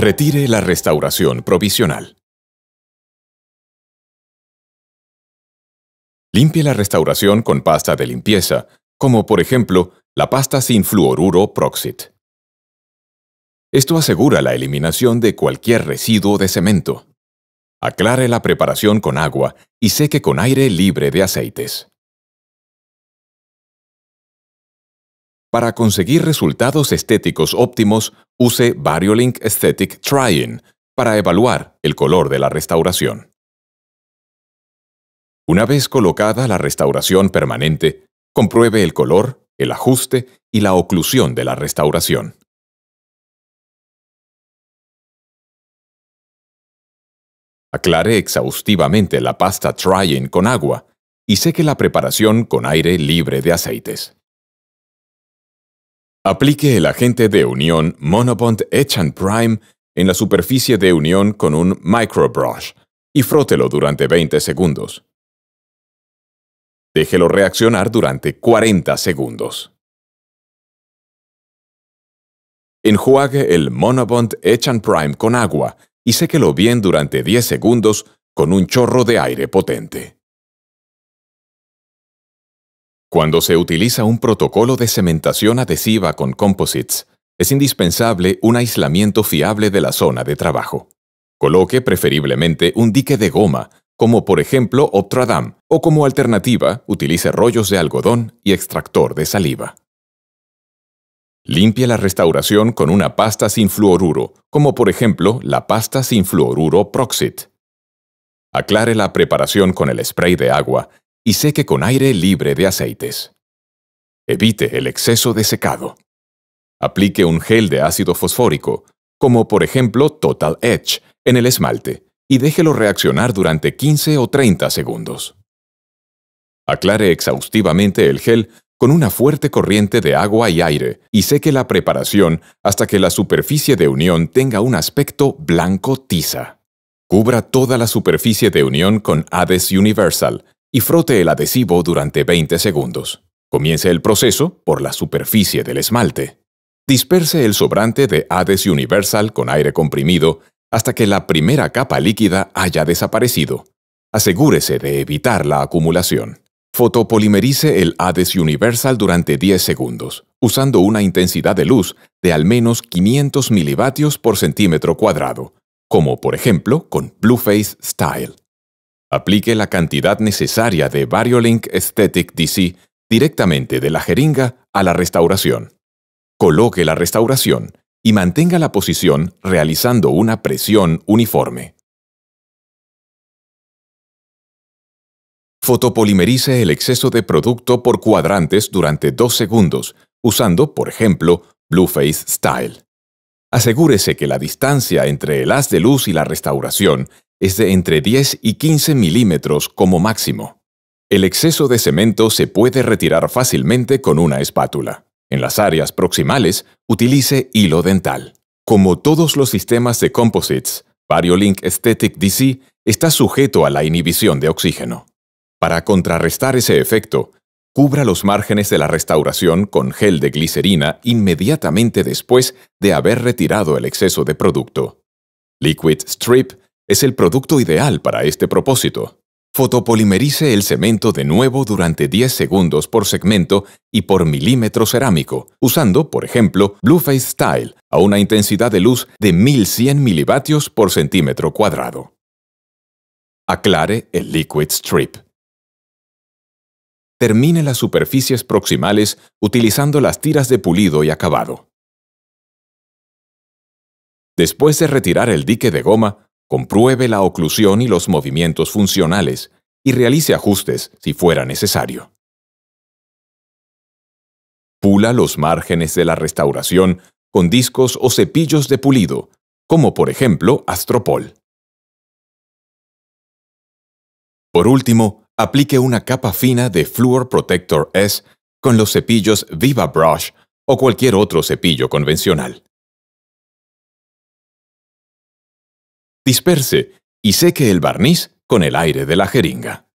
Retire la restauración provisional. Limpie la restauración con pasta de limpieza, como por ejemplo la pasta sin fluoruro Proxit. Esto asegura la eliminación de cualquier residuo de cemento. Aclare la preparación con agua y seque con aire libre de aceites. Para conseguir resultados estéticos óptimos, use Variolink Aesthetic Tryin para evaluar el color de la restauración. Una vez colocada la restauración permanente, compruebe el color, el ajuste y la oclusión de la restauración. Aclare exhaustivamente la pasta Tryin con agua y seque la preparación con aire libre de aceites aplique el agente de unión Monobond Etch Prime en la superficie de unión con un microbrush y frótelo durante 20 segundos. Déjelo reaccionar durante 40 segundos. Enjuague el Monobond Etch Prime con agua y séquelo bien durante 10 segundos con un chorro de aire potente. Cuando se utiliza un protocolo de cementación adhesiva con composites, es indispensable un aislamiento fiable de la zona de trabajo. Coloque preferiblemente un dique de goma, como por ejemplo Optradam, o como alternativa utilice rollos de algodón y extractor de saliva. Limpie la restauración con una pasta sin fluoruro, como por ejemplo la pasta sin fluoruro Proxit. Aclare la preparación con el spray de agua y seque con aire libre de aceites. Evite el exceso de secado. Aplique un gel de ácido fosfórico, como por ejemplo Total Edge, en el esmalte y déjelo reaccionar durante 15 o 30 segundos. Aclare exhaustivamente el gel con una fuerte corriente de agua y aire y seque la preparación hasta que la superficie de unión tenga un aspecto blanco tiza. Cubra toda la superficie de unión con Hades Universal y frote el adhesivo durante 20 segundos. Comience el proceso por la superficie del esmalte. Disperse el sobrante de Hades Universal con aire comprimido hasta que la primera capa líquida haya desaparecido. Asegúrese de evitar la acumulación. Fotopolimerice el Hades Universal durante 10 segundos, usando una intensidad de luz de al menos 500 milivatios por centímetro cuadrado, como por ejemplo con Blueface Style. Aplique la cantidad necesaria de Variolink Aesthetic DC directamente de la jeringa a la restauración. Coloque la restauración y mantenga la posición realizando una presión uniforme. Fotopolimerice el exceso de producto por cuadrantes durante 2 segundos, usando, por ejemplo, Blueface Style. Asegúrese que la distancia entre el haz de luz y la restauración es de entre 10 y 15 milímetros como máximo. El exceso de cemento se puede retirar fácilmente con una espátula. En las áreas proximales, utilice hilo dental. Como todos los sistemas de composites, VarioLink Aesthetic DC está sujeto a la inhibición de oxígeno. Para contrarrestar ese efecto, Cubra los márgenes de la restauración con gel de glicerina inmediatamente después de haber retirado el exceso de producto. Liquid Strip es el producto ideal para este propósito. Fotopolimerice el cemento de nuevo durante 10 segundos por segmento y por milímetro cerámico, usando, por ejemplo, Blueface Style a una intensidad de luz de 1100 milivatios por centímetro cuadrado. Aclare el Liquid Strip termine las superficies proximales utilizando las tiras de pulido y acabado. Después de retirar el dique de goma, compruebe la oclusión y los movimientos funcionales y realice ajustes si fuera necesario. Pula los márgenes de la restauración con discos o cepillos de pulido, como por ejemplo Astropol. Por último, aplique una capa fina de Fluor Protector S con los cepillos Viva Brush o cualquier otro cepillo convencional. Disperse y seque el barniz con el aire de la jeringa.